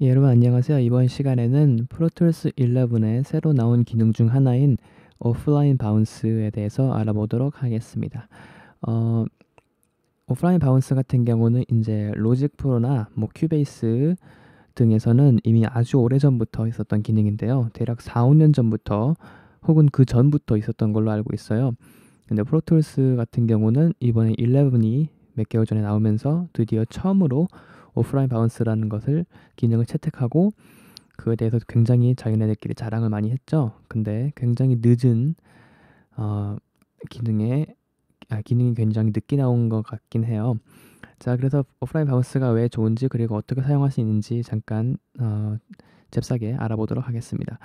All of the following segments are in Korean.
예, 여러분 안녕하세요. 이번 시간에는 프로툴스 11의 새로 나온 기능 중 하나인 오프라인 바운스에 대해서 알아보도록 하겠습니다. 어, 오프라인 바운스 같은 경우는 이제 로직 프로나 뭐 큐베이스 등에서는 이미 아주 오래전부터 있었던 기능인데요. 대략 4, 5년 전부터 혹은 그 전부터 있었던 걸로 알고 있어요. 근데 프로툴스 같은 경우는 이번에 11이 몇 개월 전에 나오면서 드디어 처음으로 오프라인 바운스라는 것을 기능을 채택하고 그에 대해서 굉장히 자기네들끼리 자랑을 많이 했죠. 근데 굉장히 늦은 어, 기능에 아, 기능이 굉장히 늦게 나온 것 같긴 해요. 자, 그래서 오프라인 바운스가 왜 좋은지 그리고 어떻게 사용할 수 있는지 잠깐 어, 잽싸게 알아보도록 하겠습니다.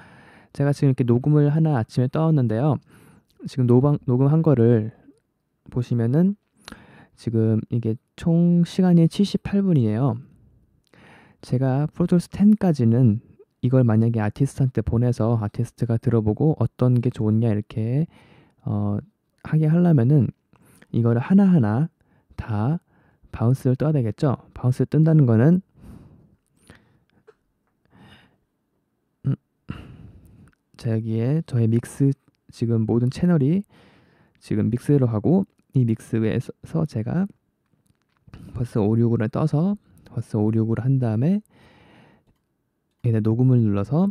제가 지금 이렇게 녹음을 하나 아침에 떠왔는데요. 지금 노방, 녹음한 거를 보시면은 지금 이게 총 시간이 78분이에요. 제가 프로듀스 10까지는 이걸 만약에 아티스트한테 보내서 아티스트가 들어보고 어떤 게 좋냐 이렇게 어, 하게 하려면은 이걸 하나하나 다 바운스를 떠야 되겠죠. 바운스를 뜬다는 거는 음, 자 여기에 저의 믹스 지금 모든 채널이 지금 믹스로 하고 이 믹스에서 제가 버스 5 6으로 떠서 버스 5 6으로한 다음에 여기 녹음을 눌러서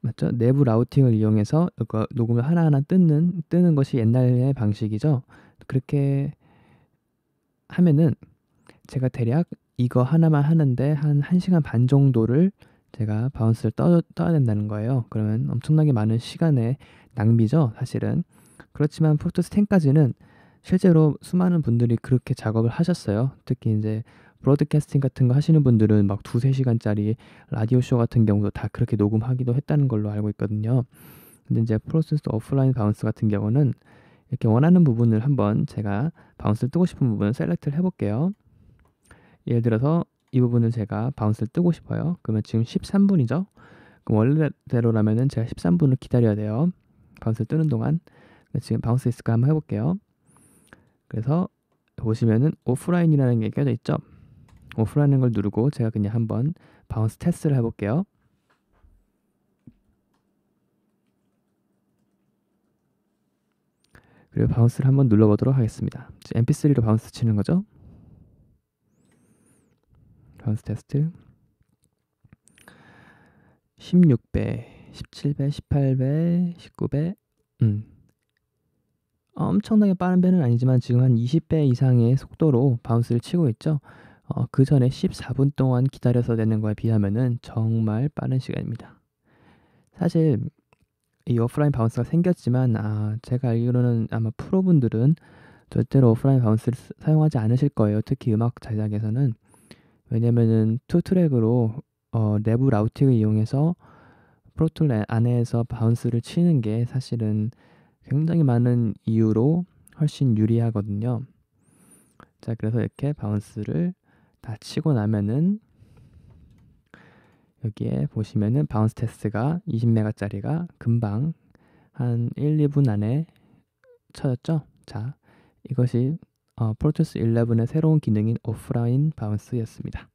맞죠? 내부 라우팅을 이용해서 녹음을 하나하나 뜯는 뜨는 것이 옛날의 방식이죠. 그렇게 하면은 제가 대략 이거 하나만 하는데 한 1시간 반 정도를 제가 바운스를 떠, 떠야 된다는 거예요. 그러면 엄청나게 많은 시간의 낭비죠, 사실은. 그렇지만 프로토스 1까지는 실제로 수많은 분들이 그렇게 작업을 하셨어요. 특히 이제 브로드캐스팅 같은 거 하시는 분들은 막 두세 시간짜리 라디오 쇼 같은 경우도 다 그렇게 녹음하기도 했다는 걸로 알고 있거든요. 근데 이제 프로세스 오프라인 바운스 같은 경우는 이렇게 원하는 부분을 한번 제가 바운스를 뜨고 싶은 부분을 셀렉트를 해볼게요. 예를 들어서 이 부분을 제가 바운스를 뜨고 싶어요. 그러면 지금 13분이죠. 그럼 원래대로라면은 제가 13분을 기다려야 돼요. 바운스를 뜨는 동안. 네, 지금 바운스 있을까 한번 해볼게요. 그래서 보시면은 오프라인이라는 게 껴져 있죠. 오프라인걸 누르고 제가 그냥 한번 바운스 테스트를 해볼게요. 그리고 바운스를 한번 눌러보도록 하겠습니다. mp3로 바운스 치는 거죠. 바운스 테스트 16배, 17배, 18배, 19배 음, 엄청나게 빠른 배는 아니지만 지금 한 20배 이상의 속도로 바운스를 치고 있죠. 어, 그 전에 14분 동안 기다려서 내는 거에 비하면 정말 빠른 시간입니다. 사실 이 오프라인 바운스가 생겼지만 아, 제가 알기로는 아마 프로분들은 절대로 오프라인 바운스를 사용하지 않으실 거예요. 특히 음악 제작에서는 왜냐면은 투 트랙으로 어, 내부 라우팅을 이용해서 프로툴 안에서 바운스를 치는 게 사실은 굉장히 많은 이유로 훨씬 유리하거든요. 자, 그래서 이렇게 바운스를 다 치고 나면은 여기에 보시면은 바운스 테스트가 20메가짜리가 금방 한 1, 2분 안에 쳐졌죠? 자, 이것이 어, 프로토스 11의 새로운 기능인 오프라인 바운스였습니다.